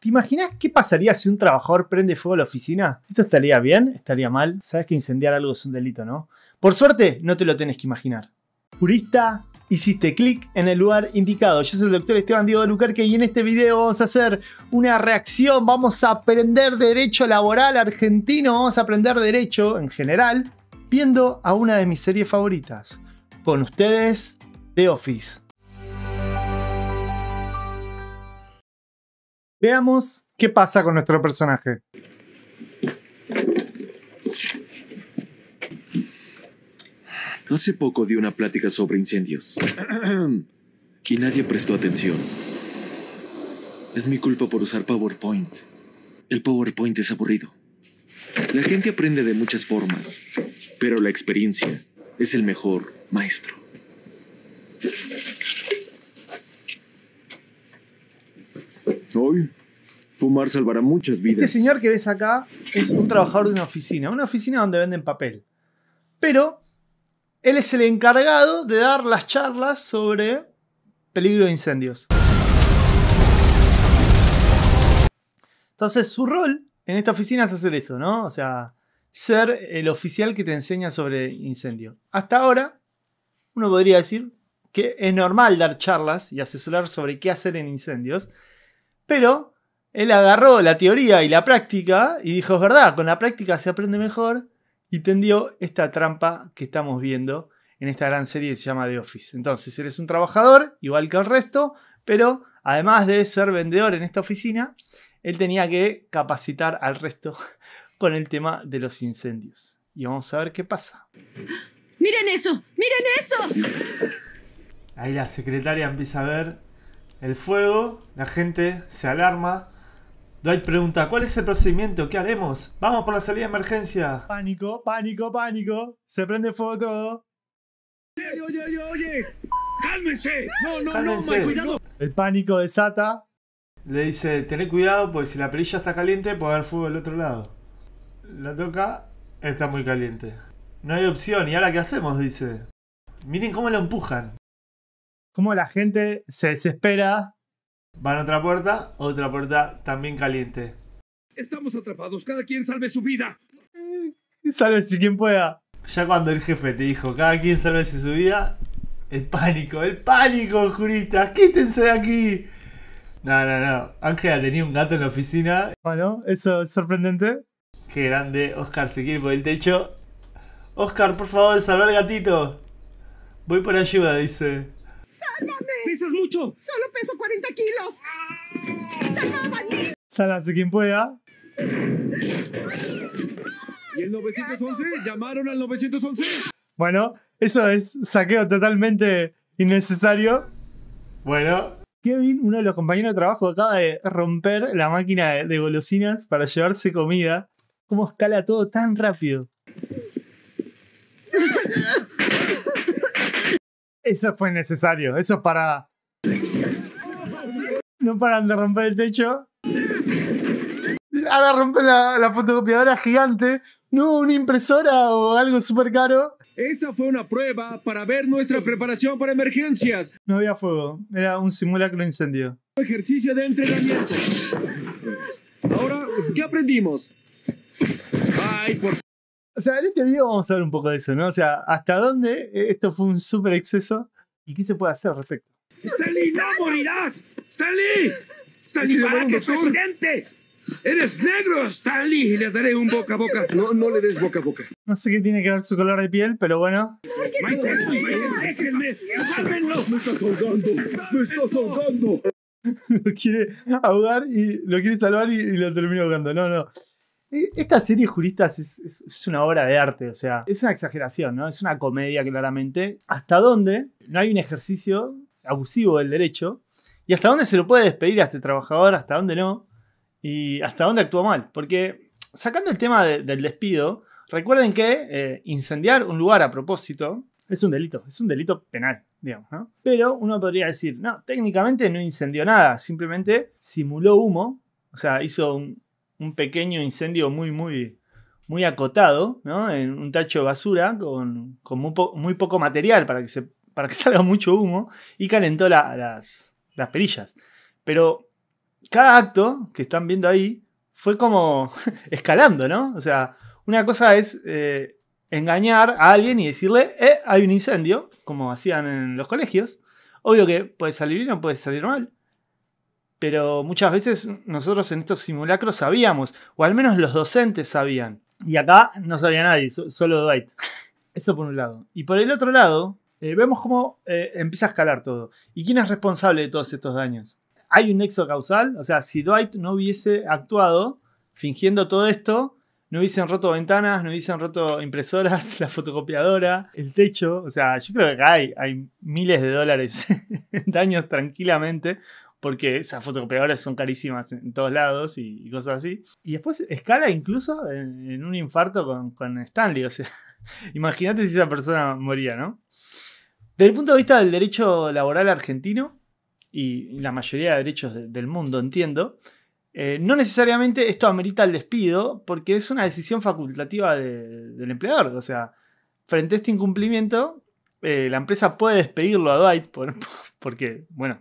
¿Te imaginas qué pasaría si un trabajador prende fuego a la oficina? ¿Esto estaría bien? ¿Estaría mal? Sabes que incendiar algo es un delito, ¿no? Por suerte, no te lo tenés que imaginar. Jurista, hiciste clic en el lugar indicado. Yo soy el doctor Esteban Diego Lucarque y en este video vamos a hacer una reacción, vamos a aprender derecho laboral argentino, vamos a aprender derecho en general, viendo a una de mis series favoritas. Con ustedes, The Office. Veamos qué pasa con nuestro personaje. Hace poco di una plática sobre incendios. y nadie prestó atención. Es mi culpa por usar PowerPoint. El PowerPoint es aburrido. La gente aprende de muchas formas, pero la experiencia es el mejor maestro. hoy, fumar salvará muchas vidas. Este señor que ves acá es un trabajador de una oficina, una oficina donde venden papel. Pero él es el encargado de dar las charlas sobre peligro de incendios. Entonces su rol en esta oficina es hacer eso, ¿no? O sea, ser el oficial que te enseña sobre incendio. Hasta ahora, uno podría decir que es normal dar charlas y asesorar sobre qué hacer en incendios, pero él agarró la teoría y la práctica y dijo, es verdad, con la práctica se aprende mejor y tendió esta trampa que estamos viendo en esta gran serie que se llama The Office. Entonces, eres un trabajador, igual que el resto, pero además de ser vendedor en esta oficina, él tenía que capacitar al resto con el tema de los incendios. Y vamos a ver qué pasa. ¡Miren eso! ¡Miren eso! Ahí la secretaria empieza a ver el fuego, la gente se alarma. Dwight pregunta, ¿cuál es el procedimiento? ¿Qué haremos? Vamos por la salida de emergencia. Pánico, pánico, pánico. Se prende fuego todo. Oye, oye, oye, Cálmense. No, no, no, cuidado. El pánico desata. Le dice, tené cuidado porque si la perilla está caliente puede haber fuego del otro lado. La toca, está muy caliente. No hay opción, ¿y ahora qué hacemos? Dice. Miren cómo lo empujan. Como la gente se desespera. Van a otra puerta, otra puerta también caliente. Estamos atrapados, cada quien salve su vida. Eh, salve si quien pueda. Ya cuando el jefe te dijo, cada quien salve su vida, el pánico, el pánico, juristas, quítense de aquí. No, no, no. Ángela tenía un gato en la oficina. Bueno, eso es sorprendente. Qué grande, Oscar se quiere por el techo. Oscar, por favor, salva al gatito. Voy por ayuda, dice. ¡Pesas mucho! ¡Solo peso 40 kilos! ¡Salva Salas quien pueda. ¿Y el 911? ¿Llamaron al 911? Bueno, eso es saqueo totalmente innecesario. Bueno. Kevin, uno de los compañeros de trabajo, acaba de romper la máquina de, de golosinas para llevarse comida. ¿Cómo escala todo tan rápido? Eso fue necesario. Eso para. No paran de romper el techo. Ahora rompe la, fotocopiadora gigante. No, una impresora o algo súper caro. Esta fue una prueba para ver nuestra preparación para emergencias. No había fuego. Era un simulacro incendio. Ejercicio de entrenamiento. Ahora, ¿qué aprendimos? Ay, por o sea, en este video vamos a ver un poco de eso, ¿no? O sea, hasta dónde eh, esto fue un súper exceso y qué se puede hacer al respecto. ¡Stanley, no morirás! ¡Stanley! ¡Stanley, pará que es presidente! ¡Eres negro, Stanley! Y le daré un boca a boca. No, no le des boca a boca. No sé qué tiene que ver su color de piel, pero bueno. ¡Michael, déjenme! ¡Sálvenlo! ¡Me estás ahogando! ¡Me estás ahogando! lo quiere ahogar y lo quiere salvar y, y lo termina ahogando. No, no. Eh, esta serie Juristas es, una obra de arte, o sea, es una exageración, ¿no? Es una comedia claramente. Hasta dónde no hay un ejercicio abusivo del derecho y hasta dónde se lo puede despedir a este trabajador, hasta dónde no y hasta dónde actuó mal. Porque sacando el tema del despido, recuerden que eh, incendiar un lugar a propósito es un delito, es un delito penal, digamos, ¿no? Pero uno podría decir, no, técnicamente no incendió nada, simplemente simuló humo, o sea, hizo un, un pequeño incendio muy, muy, muy acotado, En un tacho de basura con, muy, poco material para que, para que salga mucho humo y calentó las, perillas. Pero cada acto que están viendo ahí fue como escalando, ¿no? O sea, una cosa es eh, engañar a alguien y decirle, eh, hay un incendio, como hacían en los colegios. Obvio que puede salir bien o puede salir mal pero muchas veces nosotros en estos simulacros sabíamos, o al menos los docentes sabían. Y acá no sabía nadie, solo Dwight. Eso por un lado. Y por el otro lado, eh, vemos cómo eh, empieza a escalar todo. ¿Y quién es responsable de todos estos daños? ¿Hay un nexo causal? O sea, si Dwight no hubiese actuado fingiendo todo esto, no hubiesen roto ventanas, no hubiesen roto impresoras, la fotocopiadora, el techo. O sea, yo creo que acá hay, hay miles de dólares en daños tranquilamente porque esas fotocopiadoras son carísimas en todos lados y, cosas así. Y después escala incluso en, un infarto con, Stanley, o sea, imagínate si esa persona moría, ¿no? Desde el punto de vista del derecho laboral argentino y la mayoría de derechos del mundo, entiendo, eh, no necesariamente esto amerita el despido porque es una decisión facultativa del empleador, o sea, frente a este incumplimiento, eh, la empresa puede despedirlo a Dwight porque, bueno,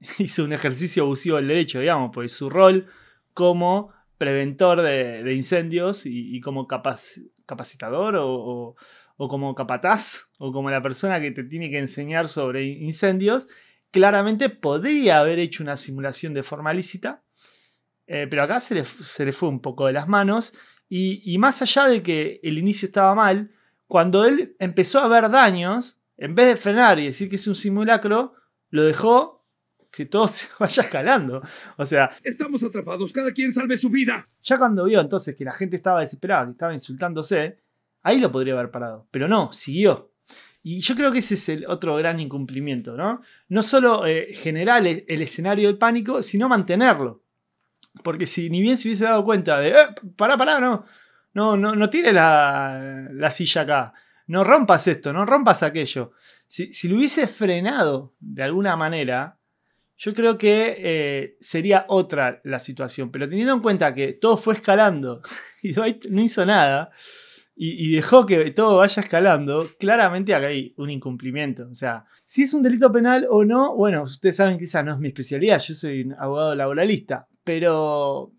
hizo un ejercicio abusivo del derecho, digamos, pues su rol como preventor de, incendios y, como capacitador o, como capataz o como la persona que te tiene que enseñar sobre incendios, claramente podría haber hecho una simulación de forma lícita, eh, pero acá se le, se le, fue un poco de las manos y, y más allá de que el inicio estaba mal, cuando él empezó a ver daños, en vez de frenar y decir que es un simulacro, lo dejó que todo se vaya escalando. O sea. Estamos atrapados, cada quien salve su vida. Ya cuando vio entonces que la gente estaba desesperada, que estaba insultándose, ahí lo podría haber parado. Pero no, siguió. Y yo creo que ese es el otro gran incumplimiento, ¿no? No solo eh, generar el, escenario del pánico, sino mantenerlo. Porque si ni bien se hubiese dado cuenta de, eh, pará, pará, no, no, no, no la, silla acá, no rompas esto, no rompas aquello. Si, si, lo hubiese frenado de alguna manera, yo creo que eh, sería otra la situación, pero teniendo en cuenta que todo fue escalando y Dwight no hizo nada y, dejó que todo vaya escalando, claramente acá hay un incumplimiento. O sea, si es un delito penal o no, bueno, ustedes saben que esa no es mi especialidad, yo soy un abogado laboralista, pero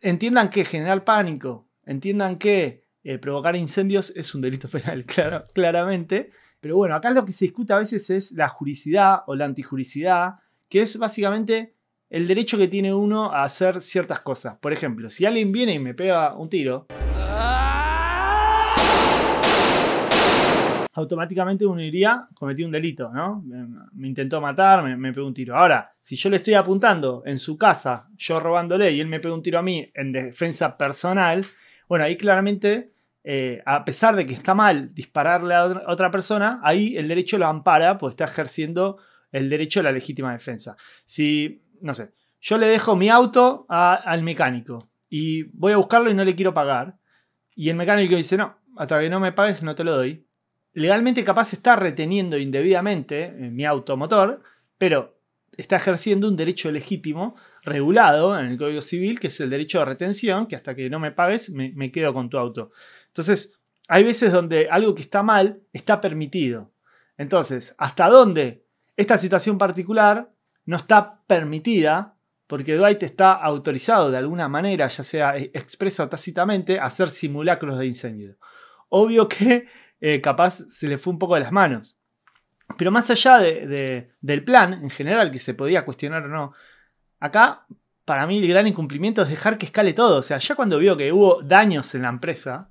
entiendan que generar pánico, entiendan que eh, provocar incendios es un delito penal, claro, claramente. Pero bueno, acá lo que se discute a veces es la juricidad o la antijuricidad que es básicamente el derecho que tiene uno a hacer ciertas cosas. Por ejemplo, si alguien viene y me pega un tiro, automáticamente uno iría, cometí un delito, ¿no? Me, intentó matar, me, me, pegó un tiro. Ahora, si yo le estoy apuntando en su casa, yo robándole y él me pega un tiro a mí en defensa personal, bueno, ahí claramente, eh, a pesar de que está mal dispararle a otra persona, ahí el derecho lo ampara, pues está ejerciendo el derecho a la legítima defensa. Si, no sé, yo le dejo mi auto al mecánico y voy a buscarlo y no le quiero pagar, y el mecánico dice, no, hasta que no me pagues no te lo doy. Legalmente capaz está reteniendo indebidamente eh, mi automotor, pero está ejerciendo un derecho legítimo regulado en el Código Civil, que es el derecho de retención, que hasta que no me pagues me, me quedo con tu auto. Entonces, hay veces donde algo que está mal está permitido. Entonces, ¿hasta dónde esta situación particular no está permitida porque Dwight está autorizado de alguna manera, ya sea e-, expresa o tácitamente, a hacer simulacros de incendio. Obvio que eh, capaz se le fue un poco de las manos. Pero más allá del plan en general, que se podía cuestionar o no, acá para mí el gran incumplimiento es dejar que escale todo. O sea, ya cuando vio que hubo daños en la empresa,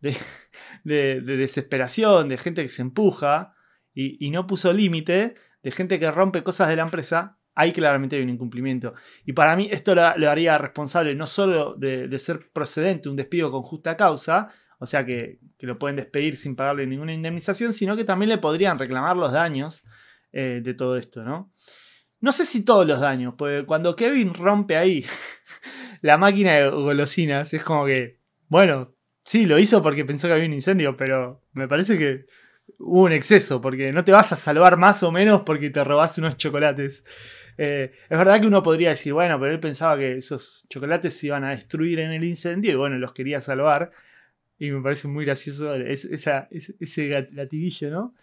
de, desesperación, de gente que se empuja y no puso límite, de gente que rompe cosas de la empresa, ahí claramente hay un incumplimiento. Y para mí esto lo, haría responsable no solo de, ser procedente un despido con justa causa, o sea que, lo pueden despedir sin pagarle ninguna indemnización, sino que también le podrían reclamar los daños eh, de todo esto, ¿no? No sé si todos los daños, porque cuando Kevin rompe ahí la máquina de golosinas, es como que, bueno, sí, lo hizo porque pensó que había un incendio, pero me parece que hubo un exceso, porque no te vas a salvar más o menos porque te robás unos chocolates. Eh, es verdad que uno podría decir, bueno, pero él pensaba que esos chocolates se iban a destruir en el incendio y bueno, los quería salvar. Y me parece muy gracioso ese, ese, ¿no?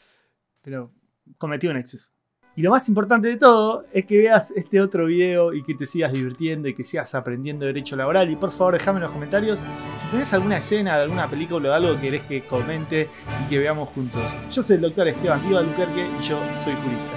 Pero cometió un exceso. Y lo más importante de todo es que veas este otro video y que te sigas divirtiendo y que sigas aprendiendo derecho laboral. Y por favor, déjame en los comentarios si tenés alguna escena de alguna película o algo que querés que comente y que veamos juntos. Yo soy el doctor Esteban Viva Luquerque y yo soy jurista.